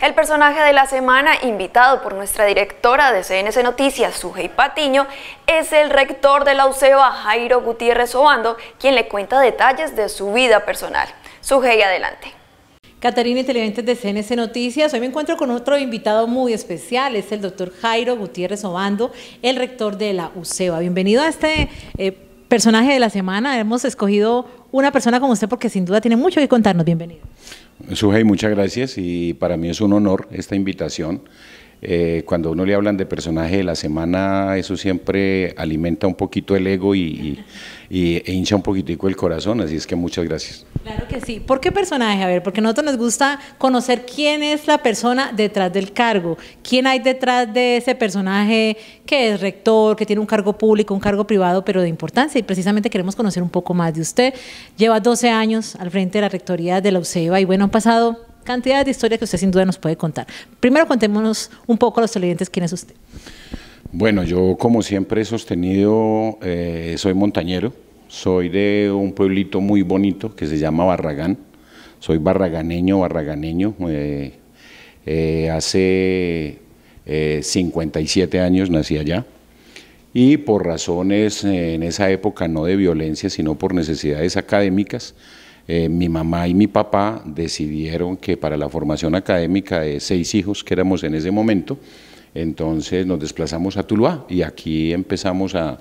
El personaje de la semana, invitado por nuestra directora de CNC Noticias, Sujei Patiño, es el rector de la UCEBA, Jairo Gutiérrez Obando, quien le cuenta detalles de su vida personal. Sujei, adelante. Catarina y televidentes de CNC Noticias, hoy me encuentro con otro invitado muy especial, es el doctor Jairo Gutiérrez Obando, el rector de la UCEBA. Bienvenido a este eh, personaje de la semana, hemos escogido una persona como usted porque sin duda tiene mucho que contarnos, bienvenido. Sujei, muchas gracias y para mí es un honor esta invitación. Eh, cuando uno le hablan de personaje de la semana, eso siempre alimenta un poquito el ego y y, e hincha un poquitico el corazón, así es que muchas gracias. Claro que sí. ¿Por qué personaje? A ver, porque a nosotros nos gusta conocer quién es la persona detrás del cargo, quién hay detrás de ese personaje que es rector, que tiene un cargo público, un cargo privado, pero de importancia y precisamente queremos conocer un poco más de usted. Lleva 12 años al frente de la rectoría de la UCEVA y bueno, han pasado cantidad de historias que usted sin duda nos puede contar. Primero contémonos un poco a los televidentes quién es usted. Bueno, yo como siempre he sostenido, eh, soy montañero, soy de un pueblito muy bonito que se llama Barragán. Soy barraganeño, barraganeño. Eh, eh, hace 57 eh, años nací allá. Y por razones en esa época no de violencia, sino por necesidades académicas, mi mamá y mi papá decidieron que para la formación académica de seis hijos que éramos en ese momento, entonces nos desplazamos a Tuluá y aquí empezamos a,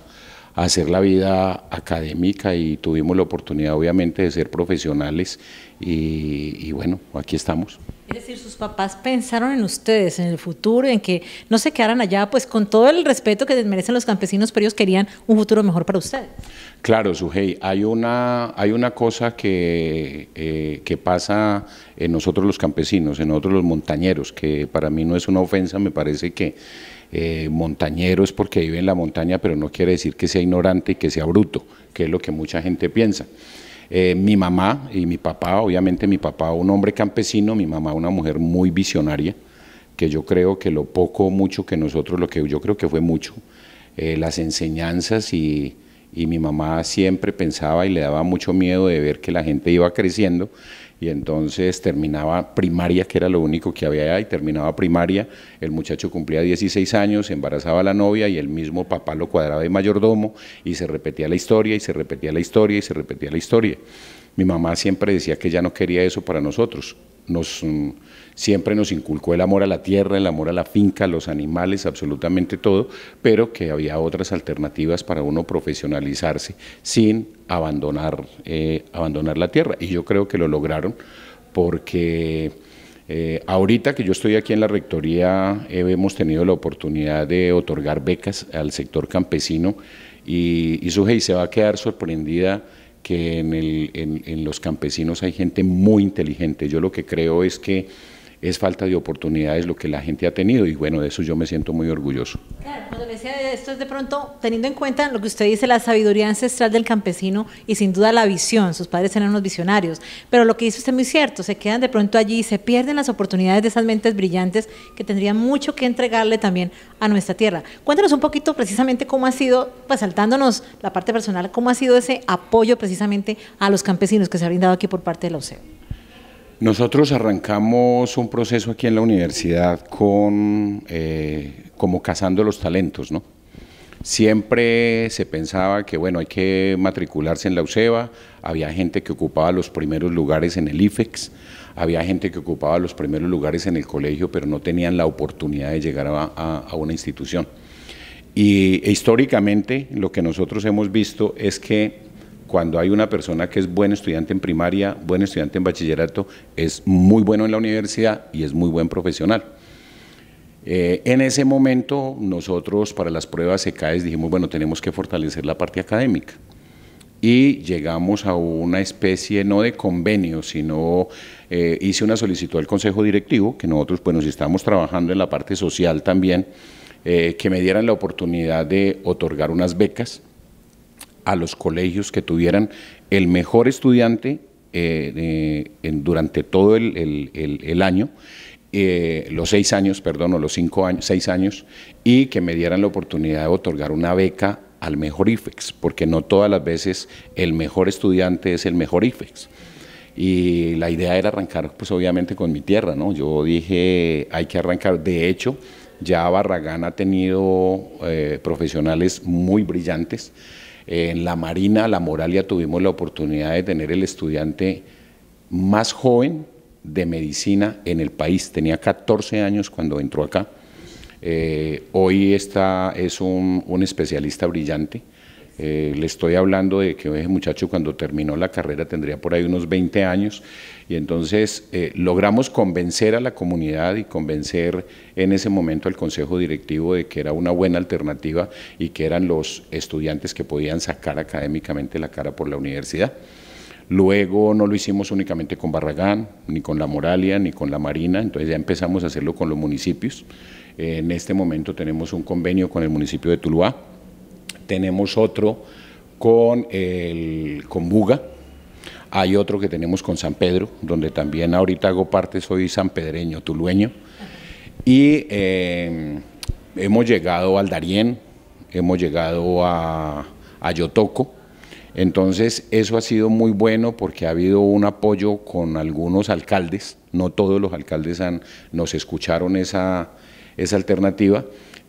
hacer la vida académica y tuvimos la oportunidad obviamente de ser profesionales y, bueno, aquí estamos. Es decir, sus papás pensaron en ustedes, en el futuro, en que no se quedaran allá, pues con todo el respeto que les merecen los campesinos, pero ellos querían un futuro mejor para ustedes. Claro, Sujei, hay una, hay una cosa que, eh, que pasa en nosotros los campesinos, en nosotros los montañeros, que para mí no es una ofensa, me parece que montañeros eh, montañero es porque vive en la montaña, pero no quiere decir que sea ignorante y que sea bruto, que es lo que mucha gente piensa. Eh, mi mamá y mi papá, obviamente mi papá un hombre campesino, mi mamá una mujer muy visionaria, que yo creo que lo poco mucho que nosotros, lo que yo creo que fue mucho, eh, las enseñanzas y, y mi mamá siempre pensaba y le daba mucho miedo de ver que la gente iba creciendo y entonces terminaba primaria, que era lo único que había ahí, y terminaba primaria, el muchacho cumplía 16 años, embarazaba a la novia y el mismo papá lo cuadraba de mayordomo y se repetía la historia y se repetía la historia y se repetía la historia. Mi mamá siempre decía que ella no quería eso para nosotros. Nos mm, siempre nos inculcó el amor a la tierra, el amor a la finca, a los animales, absolutamente todo, pero que había otras alternativas para uno profesionalizarse sin abandonar, eh, abandonar la tierra. Y yo creo que lo lograron porque... Eh, ahorita que yo estoy aquí en la Rectoría, eh, hemos tenido la oportunidad de otorgar becas al sector campesino y, y se va a quedar sorprendida que en, el, en los campesinos hay gente muy inteligente. Yo lo que creo es que es falta de oportunidades lo que la gente ha tenido y bueno, de eso yo me siento muy orgulloso. Claro, cuando decía esto es de pronto, teniendo en cuenta lo que usted dice, la sabiduría ancestral del campesino y sin duda la visión, sus padres eran unos visionarios, pero lo que dice usted es muy cierto, se quedan de pronto allí y se pierden las oportunidades de esas mentes brillantes que tendrían mucho que entregarle también a nuestra tierra. Cuéntanos un poquito precisamente cómo ha sido, pues saltándonos la parte personal, cómo ha sido ese apoyo precisamente a los campesinos que se ha brindado aquí por parte de la OCEO. Nosotros arrancamos un proceso aquí en la universidad con, eh, como cazando los talentos, ¿no? Siempre se pensaba que, bueno, hay que matricularse en la UCEBA, había gente que ocupaba los primeros lugares en el IFEX, había gente que ocupaba los primeros lugares en el colegio, pero no tenían la oportunidad de llegar a, una institución. Y históricamente lo que nosotros hemos visto es que cuando hay una persona que es buen estudiante en primaria, buen estudiante en bachillerato, es muy bueno en la universidad y es muy buen profesional. Eh, en ese momento nosotros para las pruebas ECAES dijimos, bueno, tenemos que fortalecer la parte académica. Y llegamos a una especie, no de convenio, sino eh, hice una solicitud al Consejo Directivo, que nosotros pues nos estábamos trabajando en la parte social también, eh, que me dieran la oportunidad de otorgar unas becas a los colegios que tuvieran el mejor estudiante eh, durante todo el, año. Eh, los seis años, perdón, los cinco años, seis años, y que me dieran la oportunidad de otorgar una beca al mejor IFEX, porque no todas las veces el mejor estudiante es el mejor IFEX. Y la idea era arrancar, pues obviamente con mi tierra, ¿no? Yo dije, hay que arrancar. De hecho, ya Barragán ha tenido eh, profesionales muy brillantes en la Marina, la Moralia, tuvimos la oportunidad de tener el estudiante más joven de medicina en el país. Tenía 14 años cuando entró acá. Eh, hoy está, es un especialista brillante. Eh, le estoy hablando de que ese muchacho cuando terminó la carrera tendría por ahí unos 20 años y entonces eh, logramos convencer a la comunidad y convencer en ese momento al consejo directivo de que era una buena alternativa y que eran los estudiantes que podían sacar académicamente la cara por la universidad. Luego no lo hicimos únicamente con Barragán, ni con La Moralia, ni con La Marina, entonces ya empezamos a hacerlo con los municipios. en este momento tenemos un convenio con el municipio de Tuluá, tenemos otro con, el, con Buga, hay otro que tenemos con San Pedro, donde también ahorita hago parte, soy sanpedreño, tulueño, y em, hemos llegado al Darién, hemos llegado a, Ayotoco, Yotoco, entonces eso ha sido muy bueno porque ha habido un apoyo con algunos alcaldes, no todos los alcaldes han, nos escucharon esa, esa alternativa,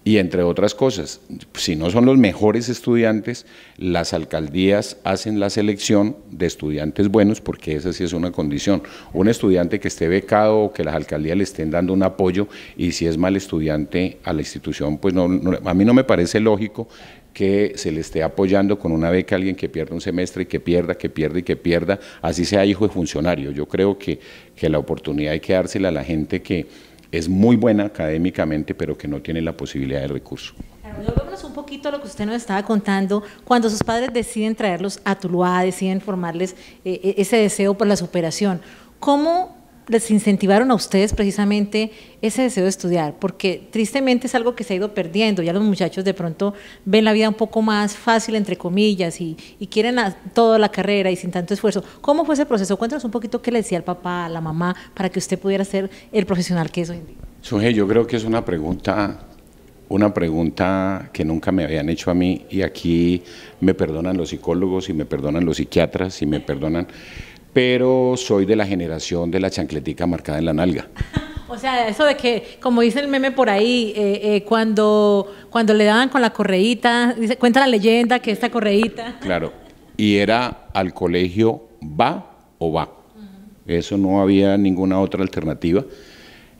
y entre otras cosas, si no son los mejores estudiantes, las alcaldías hacen la selección de estudiantes buenos, porque esa sí es una condición. Un estudiante que esté becado o que las alcaldías le estén dando un apoyo, y si es mal estudiante a la institución, pues no, a mí no me parece lógico que se le esté apoyando con una beca a alguien que pierda un semestre y que pierda, que pierda y que pierda, así sea hijo de funcionario. Yo creo que, que la oportunidad hay que dársela a la gente que es muy buena académicamente, pero que no tiene la posibilidad de recurso. Volvemos un poquito a lo que usted nos estaba contando, cuando sus padres deciden traerlos a Tuluá, deciden formarles eh, e, ese deseo por la superación, ¿cómo les incentivaron a ustedes precisamente ese deseo de estudiar? Porque tristemente es algo que se ha ido perdiendo. Ya los muchachos de pronto ven la vida un poco más fácil, entre comillas, y, quieren toda la carrera y sin tanto esfuerzo. ¿Cómo fue ese proceso? Cuéntanos un poquito qué le decía el papá, a la mamá, para que usted pudiera ser el profesional que es hoy en día. Suje, yo creo que es una pregunta una pregunta que nunca me habían hecho a mí y aquí me perdonan los psicólogos y me perdonan los psiquiatras y me perdonan pero soy de la generación de la chancletica marcada en la nalga. O sea, eso de que, como dice el meme por ahí, eh, eh, cuando, cuando le daban con la correíta, cuenta la leyenda que esta correíta. Claro, y era al colegio va o va. Eso no había ninguna otra alternativa.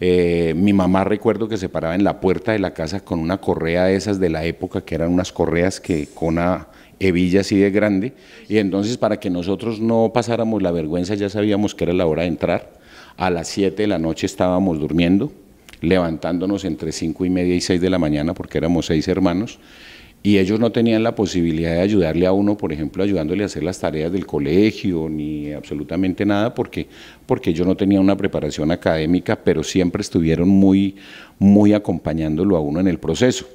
Eh, mi mamá recuerdo que se paraba en la puerta de la casa con una correa de esas de la época, que eran unas correas que cona… Evilla sí de grande, y entonces para que nosotros no pasáramos la vergüenza ya sabíamos que era la hora de entrar, a las 7 de la noche estábamos durmiendo, levantándonos entre 5 y media y 6 de la mañana porque éramos seis hermanos, y ellos no tenían la posibilidad de ayudarle a uno, por ejemplo, ayudándole a hacer las tareas del colegio, ni absolutamente nada, porque, porque yo no tenía una preparación académica, pero siempre estuvieron muy, muy acompañándolo a uno en el proceso.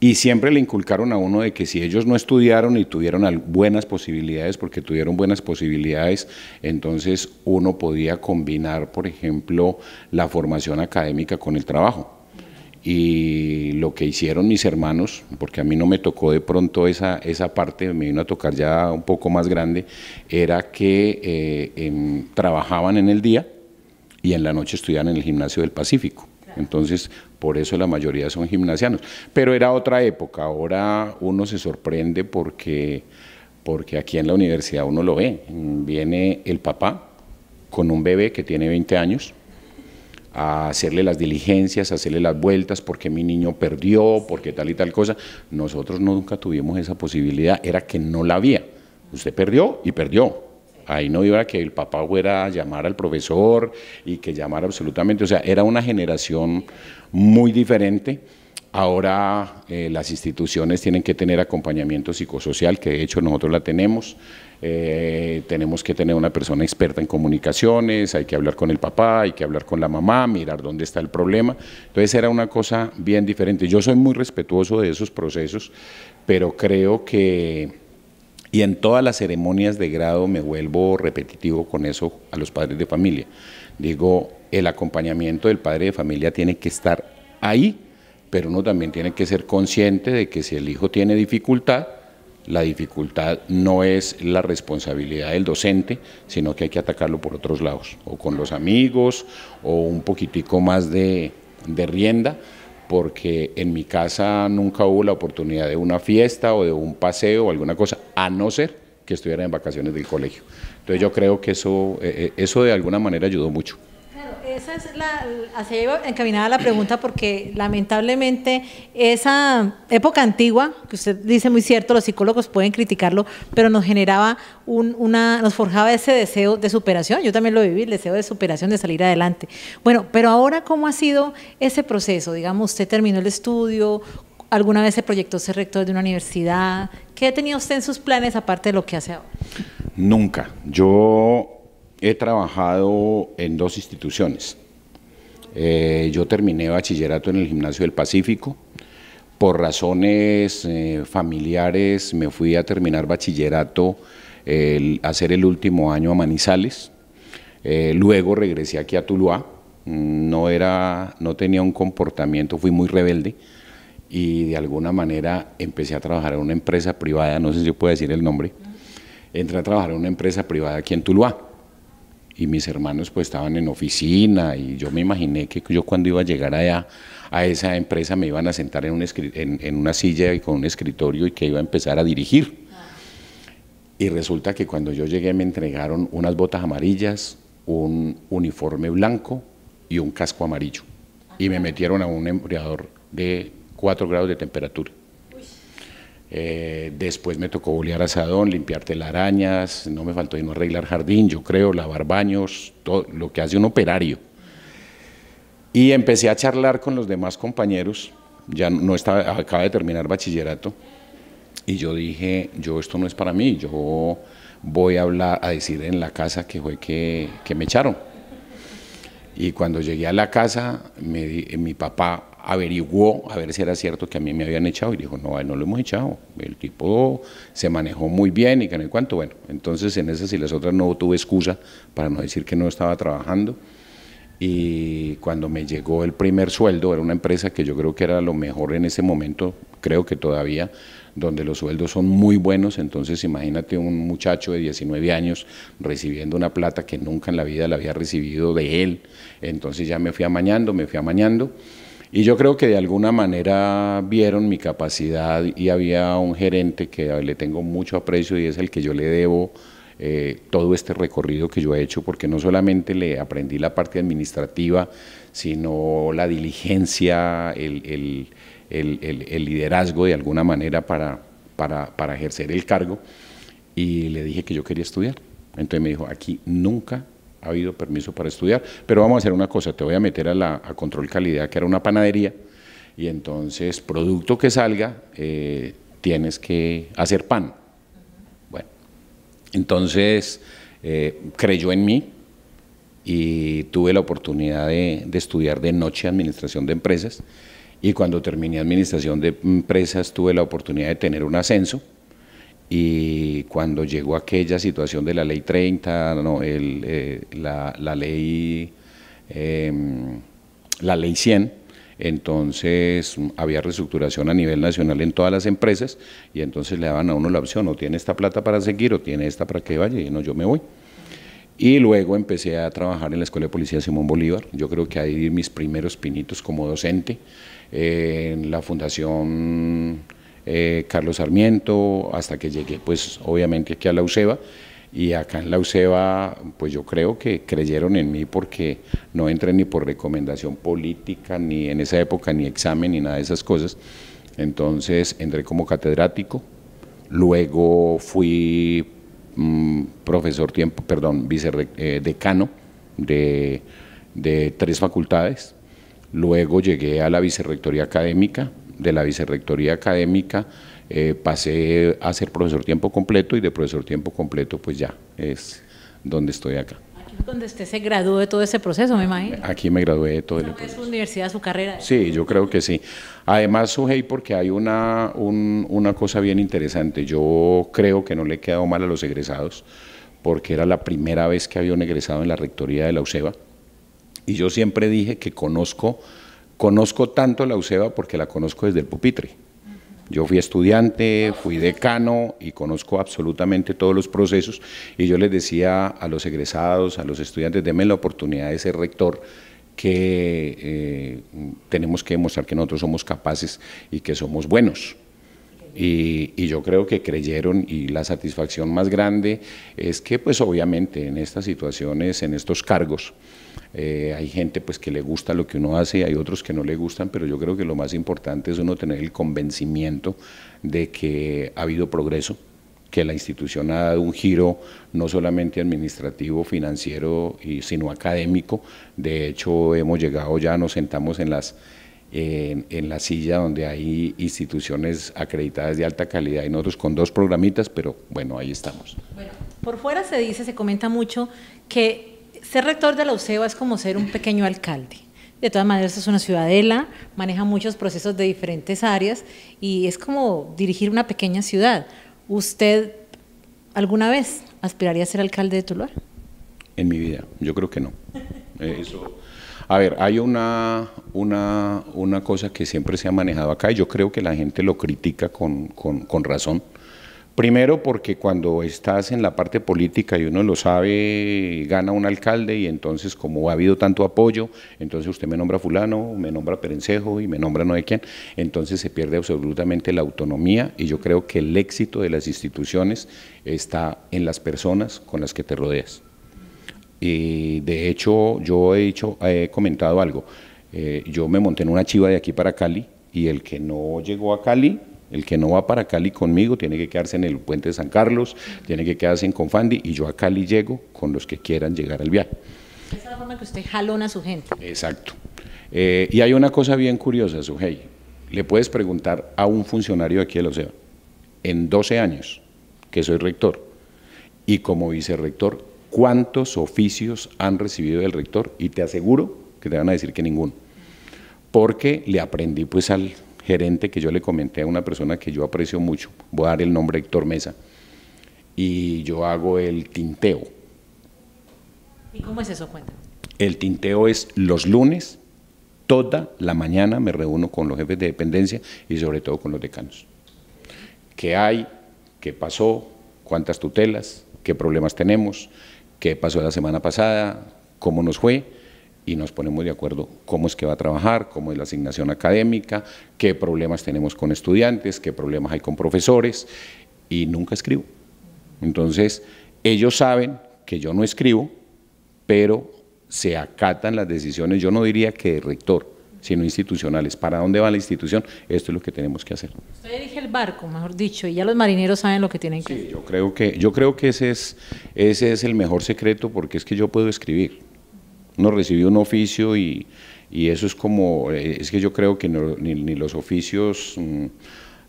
Y siempre le inculcaron a uno de que si ellos no estudiaron y tuvieron buenas posibilidades, porque tuvieron buenas posibilidades, entonces uno podía combinar, por ejemplo, la formación académica con el trabajo. Y lo que hicieron mis hermanos, porque a mí no me tocó de pronto esa, esa parte, me vino a tocar ya un poco más grande, era que eh, trabajaban en el día y en la noche estudiaban en el gimnasio del Pacífico entonces, por eso la mayoría son gimnasianos. Pero era otra época, ahora uno se sorprende porque, porque aquí en la universidad uno lo ve. Viene el papá con un bebé que tiene 20 años a hacerle las diligencias, a hacerle las vueltas, porque mi niño perdió, porque tal y tal cosa. Nosotros nunca tuvimos esa posibilidad, era que no la había. Usted perdió y perdió, ahí no iba a que el papá fuera a llamar al profesor y que llamara absolutamente, o sea, era una generación muy diferente. Ahora eh, las instituciones tienen que tener acompañamiento psicosocial, que de hecho nosotros la tenemos. Eh, tenemos que tener una persona experta en comunicaciones, hay que hablar con el papá, hay que hablar con la mamá, mirar dónde está el problema. Entonces era una cosa bien diferente. Yo soy muy respetuoso de esos procesos, pero creo que y en todas las ceremonias de grado me vuelvo repetitivo con eso a los padres de familia. Digo, el acompañamiento del padre de familia tiene que estar ahí, pero uno también tiene que ser consciente de que si el hijo tiene dificultad, la dificultad no es la responsabilidad del docente, sino que hay que atacarlo por otros lados, o con los amigos, o un poquitico más de, de rienda, porque en mi casa nunca hubo la oportunidad de una fiesta o de un paseo o alguna cosa, a no ser que estuviera en vacaciones del colegio. Entonces yo creo que eso, eh, eh, eso de alguna manera ayudó mucho esa es la, hacia iba encaminada la pregunta porque lamentablemente esa época antigua, que usted dice muy cierto, los psicólogos pueden criticarlo, pero nos generaba una, nos forjaba ese deseo de superación, yo también lo viví, el deseo de superación, de salir adelante. Bueno, pero ahora, ¿cómo ha sido ese proceso? Digamos, usted terminó el estudio, alguna vez se proyectó ser rector de una universidad, ¿qué ha tenido usted en sus planes aparte de lo que hace ahora? Nunca, yo he trabajado en dos instituciones. Eh, yo terminé bachillerato en el Gimnasio del Pacífico. Por razones eh, familiares me fui a terminar bachillerato, a hacer el último año a Manizales. Eh, luego regresé aquí a Tuluá. Mm, no, era, no tenía un comportamiento, fui muy rebelde y de alguna manera empecé a trabajar en una empresa privada, no sé si yo puedo decir el nombre. Entré a trabajar en una empresa privada aquí en Tuluá y mis hermanos pues estaban en oficina y yo me imaginé que yo cuando iba a llegar allá a esa empresa me iban a sentar en, en, una silla y con un escritorio y que iba a empezar a dirigir. Ah. Y resulta que cuando yo llegué me entregaron unas botas amarillas, un uniforme blanco y un casco amarillo. Y me metieron a un empleador de 4 grados de temperatura. Eh, después me tocó bolear asadón, limpiar telarañas, no me faltó no arreglar jardín, yo creo, lavar baños, todo lo que hace un operario. Y empecé a charlar con los demás compañeros, ya no estaba, acaba de terminar bachillerato, y yo dije, yo esto no es para mí, yo voy a hablar, a decir en la casa que fue que, me echaron. Y cuando llegué a la casa, mi papá averiguó a ver si era cierto que a mí me habían echado y dijo, no, no lo hemos echado, el tipo se manejó muy bien y que no hay cuánto, bueno, entonces en esas y las otras no tuve excusa para no decir que no estaba trabajando y cuando me llegó el primer sueldo, era una empresa que yo creo que era lo mejor en ese momento, creo que todavía, donde los sueldos son muy buenos, entonces imagínate un muchacho de 19 años recibiendo una plata que nunca en la vida la había recibido de él, entonces ya me fui amañando, me fui amañando y yo creo que de alguna manera vieron mi capacidad y había un gerente que le tengo mucho aprecio y es el que yo le debo eh, todo este recorrido que yo he hecho, porque no solamente le aprendí la parte administrativa, sino la diligencia, el, liderazgo de alguna manera para ejercer el cargo. Y le dije que yo quería estudiar. Entonces me dijo, aquí nunca ha habido permiso para estudiar, pero vamos a hacer una cosa, te voy a meter a la control calidad, que era una panadería, y entonces producto que salga, eh, tienes que hacer pan. Bueno, entonces eh, creyó en mí y tuve la oportunidad de estudiar de noche administración de empresas, y cuando terminé administración de empresas tuve la oportunidad de tener un ascenso, y cuando llegó aquella situación de la ley 30, no, eh, la, ley em, la ley 100, entonces había reestructuración a nivel nacional en todas las empresas y entonces le daban a uno la opción, o tiene esta plata para seguir o tiene esta para que vaya y no, yo me voy. Y luego empecé a trabajar en la Escuela de Policía Simón Bolívar, yo creo que ahí mis primeros pinitos como docente, en la Fundación eh, Carlos Sarmiento, hasta que llegué pues obviamente aquí a la UCEBA y acá en la UCEBA pues yo creo que creyeron en mí porque no entré ni por recomendación política, ni en esa época ni examen, ni nada de esas cosas. Entonces entré como catedrático, luego fui mm, profesor tiempo, perdón, vicedecano eh, de tres facultades, luego llegué a la vicerrectoría académica, de la Vicerrectoría Académica eh, pasé a ser profesor tiempo completo y de profesor tiempo completo pues ya es donde estoy acá. Aquí donde usted se graduó de todo ese proceso, me imagino. Aquí me gradué de todo el proceso. su universidad, su carrera? Sí, yo creo que sí. Además, Sujei, porque hay una, una cosa bien interesante. Yo creo que no le he quedado mal a los egresados, porque era la primera vez que había un egresado en la rectoría de la UCEBA. Y yo siempre dije que conozco Conozco tanto la UCEBA porque la conozco desde el pupitre. Yo fui estudiante, fui decano y conozco absolutamente todos los procesos y yo les decía a los egresados, a los estudiantes, denme la oportunidad de ser rector que eh, tenemos que demostrar que nosotros somos capaces y que somos buenos. Y, y, yo creo que creyeron y la satisfacción más grande es que pues obviamente en estas situaciones, en estos cargos, eh, hay gente pues que le gusta lo que uno hace, hay otros que no le gustan, pero yo creo que lo más importante es uno tener el convencimiento de que ha habido progreso, que la institución ha dado un giro no solamente administrativo, financiero, y, sino académico. De hecho, hemos llegado ya, nos sentamos en las en, en, la silla donde hay instituciones acreditadas de alta calidad y nosotros con dos programitas, pero bueno, ahí estamos. Bueno, por fuera se dice, se comenta mucho que ser rector de la UCEBA es como ser un pequeño alcalde. De todas maneras, es una ciudadela, maneja muchos procesos de diferentes áreas y es como dirigir una pequeña ciudad. ¿Usted alguna vez aspiraría a ser alcalde de Tuluá? En mi vida, yo creo que no. Eh, eso. A ver, hay una, una, cosa que siempre se ha manejado acá y yo creo que la gente lo critica con, con razón Primero porque cuando estás en la parte política y uno lo sabe, gana un alcalde y entonces como ha habido tanto apoyo, entonces usted me nombra fulano, me nombra Perencejo y me nombra no de quién, entonces se pierde absolutamente la autonomía y yo creo que el éxito de las instituciones está en las personas con las que te rodeas. Y de hecho yo he, dicho, he comentado algo, eh, yo me monté en una chiva de aquí para Cali y el que no llegó a Cali el que no va para Cali conmigo tiene que quedarse en el puente de San Carlos, tiene que quedarse en Confandi y yo a Cali llego con los que quieran llegar al viaje. Esa es la forma que usted jalona a su gente. Exacto. Eh, y hay una cosa bien curiosa, Sujei. Le puedes preguntar a un funcionario aquí del OCEA, en 12 años que soy rector y como vicerrector, ¿cuántos oficios han recibido del rector? Y te aseguro que te van a decir que ninguno. Porque le aprendí pues al gerente que yo le comenté a una persona que yo aprecio mucho, voy a dar el nombre Héctor Mesa, y yo hago el tinteo. ¿Y cómo es eso? Cuéntame. El tinteo es los lunes, toda la mañana me reúno con los jefes de dependencia y sobre todo con los decanos. ¿Qué hay? ¿Qué pasó? ¿Cuántas tutelas? ¿Qué problemas tenemos? ¿Qué pasó la semana pasada? ¿Cómo nos fue? y nos ponemos de acuerdo cómo es que va a trabajar, cómo es la asignación académica, qué problemas tenemos con estudiantes, qué problemas hay con profesores y nunca escribo. Entonces, ellos saben que yo no escribo, pero se acatan las decisiones, yo no diría que de rector, sino institucionales. ¿Para dónde va la institución? Esto es lo que tenemos que hacer. Usted dirige el barco, mejor dicho, y ya los marineros saben lo que tienen que hacer. Yo creo que, yo creo que ese, es, ese es el mejor secreto porque es que yo puedo escribir. Uno recibió un oficio y, y eso es como, eh, es que yo creo que no, ni, los oficios, mm,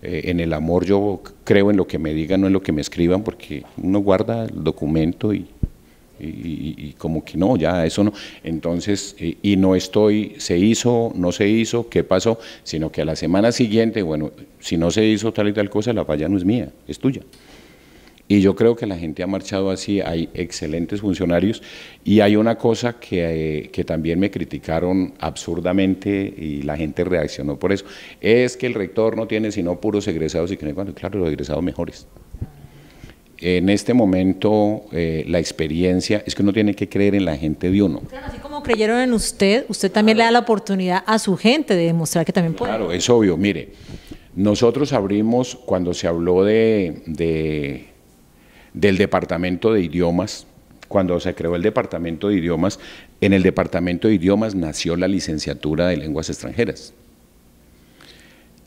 eh, en el amor yo creo en lo que me digan, no en lo que me escriban, porque uno guarda el documento y, y como que no, ya eso no. Entonces, eh, y no estoy, se hizo, no se hizo, qué pasó, sino que a la semana siguiente, bueno, si no se hizo tal y tal cosa, la falla no es mía, es tuya. Y yo creo que la gente ha marchado así, hay excelentes funcionarios y hay una cosa eh, que, también me criticaron absurdamente y la gente reaccionó por eso, es que el rector no tiene sino puros egresados y que cuando, claro, los egresados mejores. En este momento eh, la experiencia es que uno tiene que creer en la gente de uno. así como creyeron en usted, usted también le da la oportunidad a su gente de demostrar que también puede. Claro, es obvio, mire, nosotros abrimos cuando se habló de del Departamento de Idiomas. Cuando se creó el Departamento de Idiomas, en el Departamento de Idiomas nació la licenciatura de lenguas extranjeras.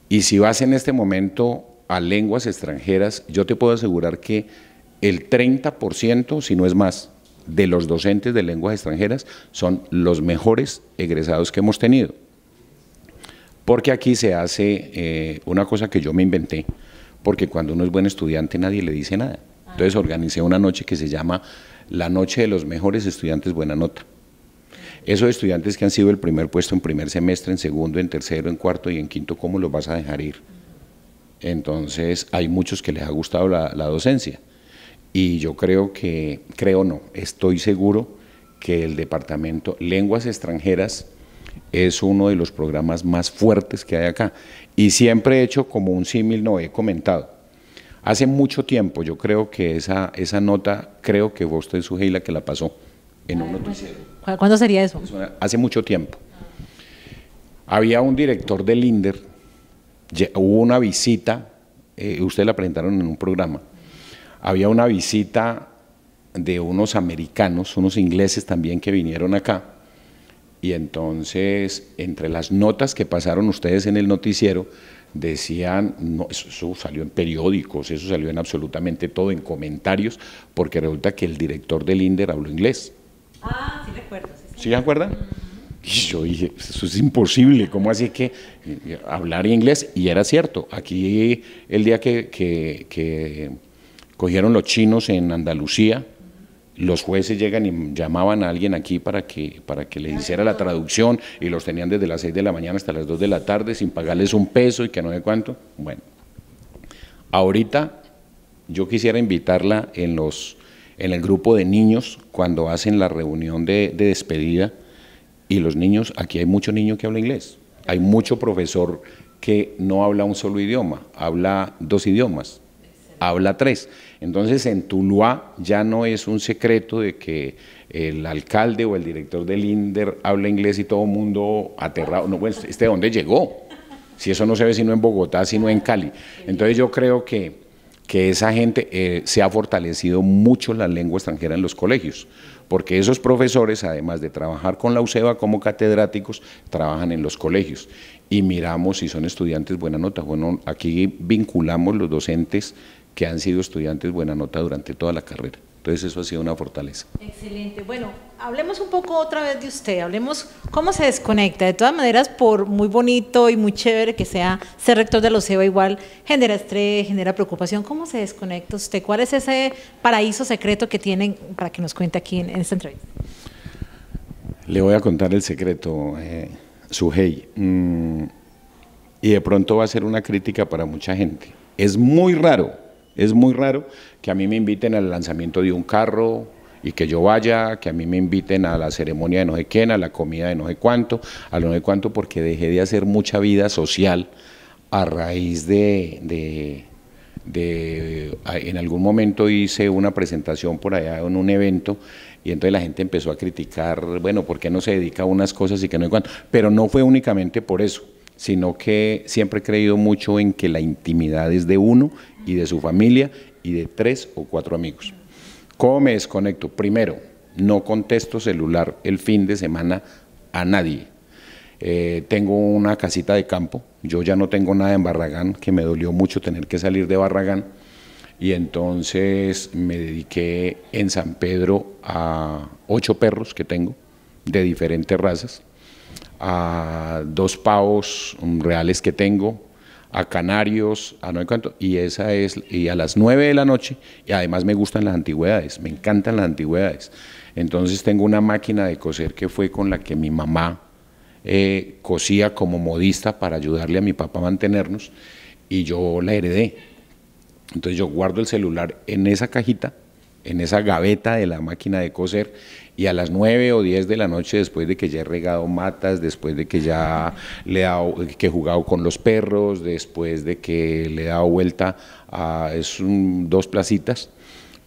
Y si vas en este momento a lenguas extranjeras, yo te puedo asegurar que el 30%, si no es más, de los docentes de lenguas extranjeras son los mejores egresados que hemos tenido. Porque aquí se hace eh, una cosa que yo me inventé, porque cuando uno es buen estudiante nadie le dice nada. Entonces organicé una noche que se llama La Noche de los Mejores Estudiantes Buena Nota. Esos estudiantes que han sido el primer puesto en primer semestre, en segundo, en tercero, en cuarto y en quinto, ¿cómo los vas a dejar ir? Entonces hay muchos que les ha gustado la, la docencia y yo creo que, creo no, estoy seguro que el departamento Lenguas Extranjeras es uno de los programas más fuertes que hay acá. Y siempre he hecho como un símil, no he comentado. Hace mucho tiempo yo creo que esa, esa nota, creo que fue usted, Sugeila, que la pasó en un noticiero. ¿Cuándo sería eso? Hace mucho tiempo. Había un director de linder hubo una visita, eh, ustedes la presentaron en un programa, había una visita de unos americanos, unos ingleses también que vinieron acá, y entonces entre las notas que pasaron ustedes en el noticiero, decían, no, eso, salió en periódicos, eso salió en absolutamente todo, en comentarios, porque resulta que el director del INDER habló inglés. Ah, sí recuerdo. ¿Sí, ¿Sí se acuerdan? Y yo dije, eso es imposible, ¿cómo así que eh, eh, hablar inglés? Y era cierto, aquí el día que, que, que cogieron los chinos en Andalucía, los jueces llegan y llamaban a alguien aquí para que, para que les hiciera la traducción y los tenían desde las 6 de la mañana hasta las 2 de la tarde sin pagarles un peso y que no de cuánto. Bueno, ahorita yo quisiera invitarla en, los, en el grupo de niños cuando hacen la reunión de, de despedida y los niños, aquí hay mucho niño que habla inglés, hay mucho profesor que no habla un solo idioma, habla dos idiomas habla tres. Entonces en Tuluá ya no es un secreto de que el alcalde o el director del INDER habla inglés y todo el mundo aterrado, no, bueno, ¿este dónde llegó? Si eso no se ve sino en Bogotá, sino en Cali. Entonces yo creo que, que esa gente eh, se ha fortalecido mucho la lengua extranjera en los colegios, porque esos profesores, además de trabajar con la UCEBA como catedráticos, trabajan en los colegios y miramos si son estudiantes buena nota. Bueno, aquí vinculamos los docentes que han sido estudiantes buena nota durante toda la carrera. Entonces eso ha sido una fortaleza. Excelente. Bueno, hablemos un poco otra vez de usted, hablemos cómo se desconecta. De todas maneras, por muy bonito y muy chévere que sea ser rector de los CEBA, igual genera estrés, genera preocupación. ¿Cómo se desconecta usted? ¿Cuál es ese paraíso secreto que tienen para que nos cuente aquí en, esta entrevista? Le voy a contar el secreto, eh, su hey. Mm, y de pronto va a ser una crítica para mucha gente. Es muy raro es muy raro que a mí me inviten al lanzamiento de un carro y que yo vaya, que a mí me inviten a la ceremonia de no sé quién, a la comida de no sé cuánto, a lo no sé cuánto, porque dejé de hacer mucha vida social a raíz de, de, en algún momento hice una presentación por allá en un evento y entonces la gente empezó a criticar, bueno, ¿por qué no se dedica a unas cosas y que no hay cuánto? Pero no fue únicamente por eso, sino que siempre he creído mucho en que la intimidad es de uno y de su familia y de tres o cuatro amigos. ¿Cómo me desconecto? Primero, no contesto celular el fin de semana a nadie. Eh, tengo una casita de campo, yo ya no tengo nada en Barragán, que me dolió mucho tener que salir de Barragán, y entonces me dediqué en San Pedro a ocho perros que tengo de diferentes razas, a dos pavos reales que tengo, a Canarios, a no cuánto y esa es, y a las 9 de la noche, y además me gustan las antigüedades, me encantan las antigüedades. Entonces tengo una máquina de coser que fue con la que mi mamá eh, cosía como modista para ayudarle a mi papá a mantenernos, y yo la heredé. Entonces yo guardo el celular en esa cajita, en esa gaveta de la máquina de coser, y a las 9 o 10 de la noche, después de que ya he regado matas, después de que ya le he, que he jugado con los perros, después de que le he dado vuelta a es dos placitas,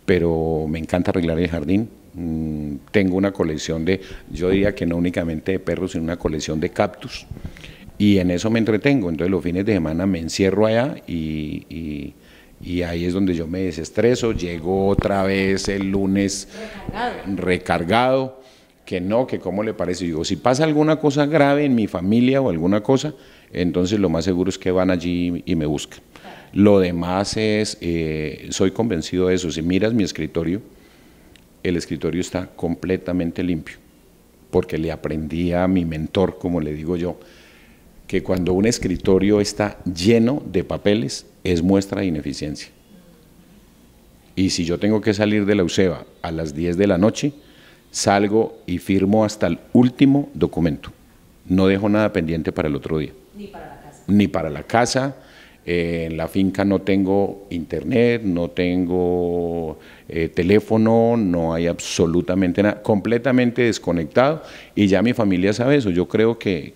pero me encanta arreglar el jardín. Mm, tengo una colección de, yo diría que no únicamente de perros, sino una colección de cactus. Y en eso me entretengo. Entonces los fines de semana me encierro allá y y ahí es donde yo me desestreso, llego otra vez el lunes recargado, que no, que cómo le parece, digo, si pasa alguna cosa grave en mi familia o alguna cosa, entonces lo más seguro es que van allí y me buscan. Lo demás es, eh, soy convencido de eso, si miras mi escritorio, el escritorio está completamente limpio, porque le aprendí a mi mentor, como le digo yo, que cuando un escritorio está lleno de papeles, es muestra de ineficiencia. Y si yo tengo que salir de la UCEBA a las 10 de la noche, salgo y firmo hasta el último documento. No dejo nada pendiente para el otro día. Ni para la casa. Ni para la casa. Eh, en la finca no tengo internet, no tengo eh, teléfono, no hay absolutamente nada. Completamente desconectado. Y ya mi familia sabe eso. Yo creo que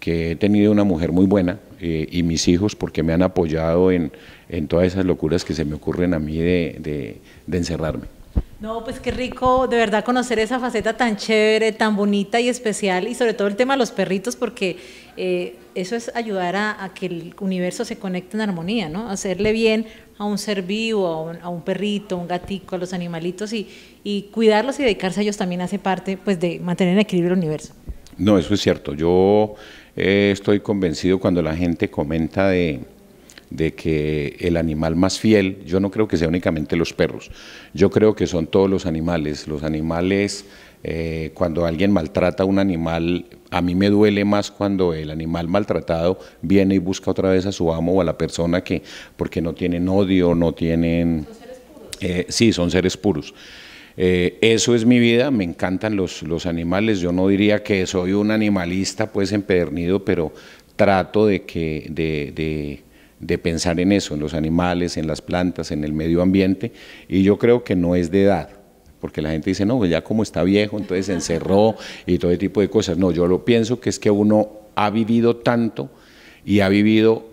que he tenido una mujer muy buena eh, y mis hijos porque me han apoyado en, todas esas locuras que se me ocurren a mí de, encerrarme. No, pues qué rico de verdad conocer esa faceta tan chévere, tan bonita y especial, y sobre todo el tema de los perritos, porque eh, eso es ayudar a, que el universo se conecte en armonía, ¿no? Hacerle bien a un ser vivo, a un, perrito, un gatico, a los animalitos, y, cuidarlos y dedicarse a ellos también hace parte, pues, de mantener en equilibrio el universo. No, eso es cierto. Yo eh, estoy convencido cuando la gente comenta de, que el animal más fiel, yo no creo que sea únicamente los perros, yo creo que son todos los animales. Los animales, eh, cuando alguien maltrata a un animal, a mí me duele más cuando el animal maltratado viene y busca otra vez a su amo o a la persona que, porque no tienen odio, no tienen... seres eh, puros. sí, son seres puros. Eh, eso es mi vida, me encantan los, los animales, yo no diría que soy un animalista pues empedernido, pero trato de, que, de, de, de pensar en eso, en los animales, en las plantas, en el medio ambiente, y yo creo que no es de edad, porque la gente dice, no, pues ya como está viejo, entonces se encerró y todo tipo de cosas. No, yo lo pienso que es que uno ha vivido tanto y ha vivido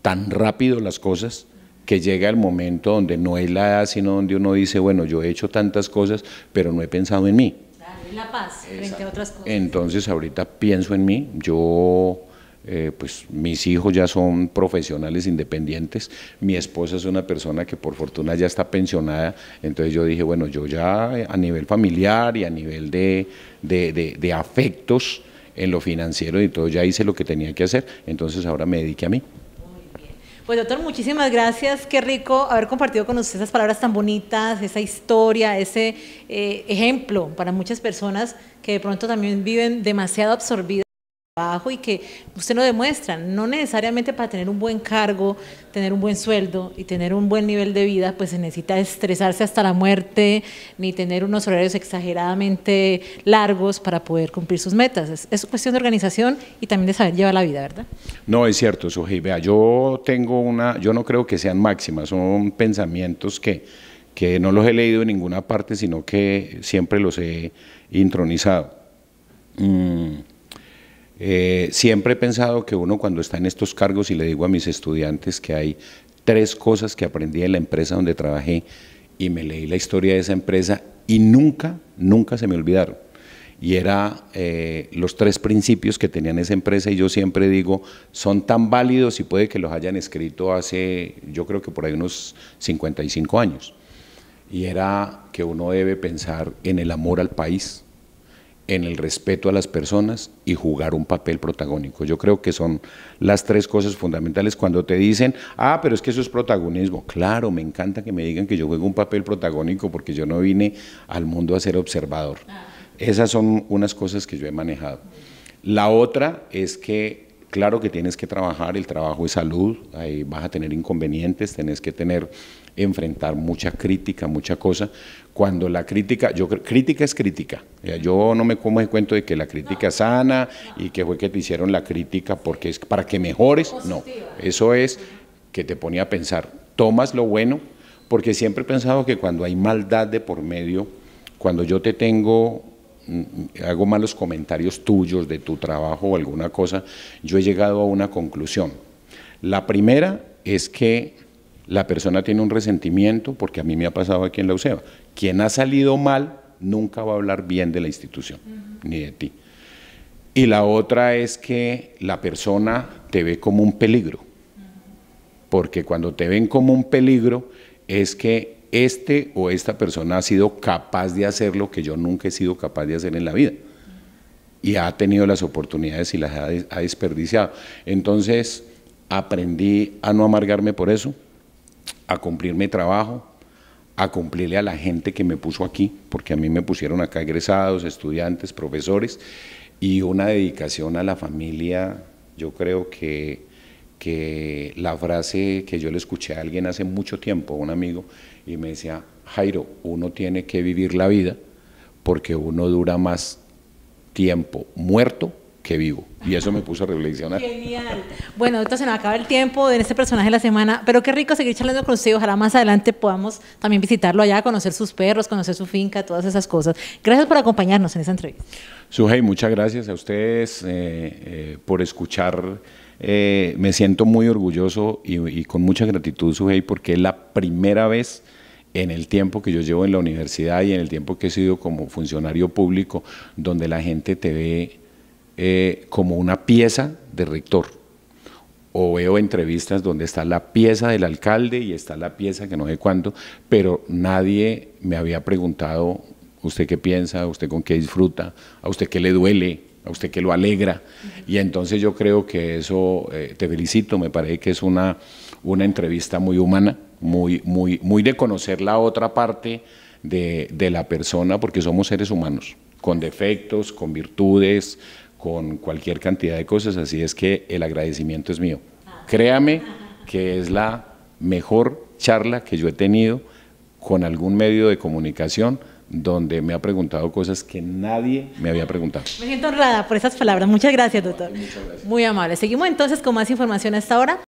tan rápido las cosas que llega el momento donde no es la edad, sino donde uno dice, bueno, yo he hecho tantas cosas, pero no he pensado en mí. la paz otras cosas. Entonces ahorita pienso en mí, yo... Eh, pues mis hijos ya son profesionales independientes, mi esposa es una persona que por fortuna ya está pensionada, entonces yo dije, bueno, yo ya eh, a nivel familiar y a nivel de, de afectos en lo financiero y todo, ya hice lo que tenía que hacer, entonces ahora me dediqué a mí. Pues doctor, muchísimas gracias. Qué rico haber compartido con usted esas palabras tan bonitas, esa historia, ese eh, ejemplo para muchas personas que de pronto también viven demasiado absorbidas y que usted lo demuestra, no necesariamente para tener un buen cargo, tener un buen sueldo y tener un buen nivel de vida, pues se necesita estresarse hasta la muerte, ni tener unos horarios exageradamente largos para poder cumplir sus metas. Es, cuestión de organización y también de saber llevar la vida, ¿verdad? No, es cierto, Suji. Vea, yo tengo una, yo no creo que sean máximas, son pensamientos que, no los he leído en ninguna parte, sino que siempre los he intronizado. Mm. Eh, siempre he pensado que uno cuando está en estos cargos y le digo a mis estudiantes que hay tres cosas que aprendí en la empresa donde trabajé y me leí la historia de esa empresa y nunca, nunca se me olvidaron. Y era eh, los tres principios que tenían esa empresa y yo siempre digo, son tan válidos y puede que los hayan escrito hace, yo creo que por ahí unos 55 años. Y era que uno debe pensar en el amor al país, en el respeto a las personas y jugar un papel protagónico. Yo creo que son las tres cosas fundamentales cuando te dicen, ah, pero es que eso es protagonismo. Claro, me encanta que me digan que yo juego un papel protagónico porque yo no vine al mundo a ser observador. Ah. Esas son unas cosas que yo he manejado. La otra es que Claro que tienes que trabajar, el trabajo es salud, ahí vas a tener inconvenientes, tenés que tener, enfrentar mucha crítica, mucha cosa. Cuando la crítica, yo crítica es crítica. Yo no me como de cuento de que la crítica es sana y que fue que te hicieron la crítica porque es para que mejores. No, eso es que te ponía a pensar. Tomas lo bueno, porque siempre he pensado que cuando hay maldad de por medio, cuando yo te tengo Mm, hago malos comentarios tuyos, de tu trabajo o alguna cosa, yo he llegado a una conclusión. La primera es que la persona tiene un resentimiento, porque a mí me ha pasado aquí en la UCEBA. Quien ha salido mal nunca va a hablar bien de la institución, ni de ti. Y la otra es que la persona te ve como un peligro, porque cuando te ven como un peligro es que este o esta persona ha sido capaz de hacer lo que yo nunca he sido capaz de hacer en la vida. Y ha tenido las oportunidades y las ha, desperdiciado. Entonces aprendí a no amargarme por eso, a cumplir mi trabajo, a cumplirle a la gente que me puso aquí, porque a mí me pusieron acá egresados, estudiantes, profesores, y una dedicación a la familia, yo creo que que la frase que yo le escuché a alguien hace mucho tiempo, un amigo, y me decía, Jairo, uno tiene que vivir la vida porque uno dura más tiempo muerto que vivo. Y eso me puso a reflexionar. Genial. Bueno, entonces se nos acaba el tiempo de este personaje de la semana, pero qué rico seguir charlando con usted. Ojalá más adelante podamos también visitarlo allá, conocer sus perros, conocer su finca, todas esas cosas. Gracias por acompañarnos en esta entrevista. Suhey, muchas gracias a ustedes eh, eh, por escuchar eh, me siento muy orgulloso y, con mucha gratitud, Sujei, porque es la primera vez en el tiempo que yo llevo en la universidad y en el tiempo que he sido como funcionario público, donde la gente te ve eh, como una pieza de rector. O veo entrevistas donde está la pieza del alcalde y está la pieza que no sé cuándo, pero nadie me había preguntado, ¿usted qué piensa? ¿Usted con qué disfruta? ¿A usted qué le duele? a usted que lo alegra. Y entonces yo creo que eso, eh, te felicito, me parece que es una, entrevista muy humana, muy, muy, muy de conocer la otra parte de la persona, porque somos seres humanos, con defectos, con virtudes, con cualquier cantidad de cosas, así es que el agradecimiento es mío. Créame que es la mejor charla que yo he tenido con algún medio de comunicación donde me ha preguntado cosas que nadie me había preguntado. Me siento honrada por esas palabras. Muchas gracias, doctor. Muchas gracias. Muy amable. Seguimos entonces con más información hasta ahora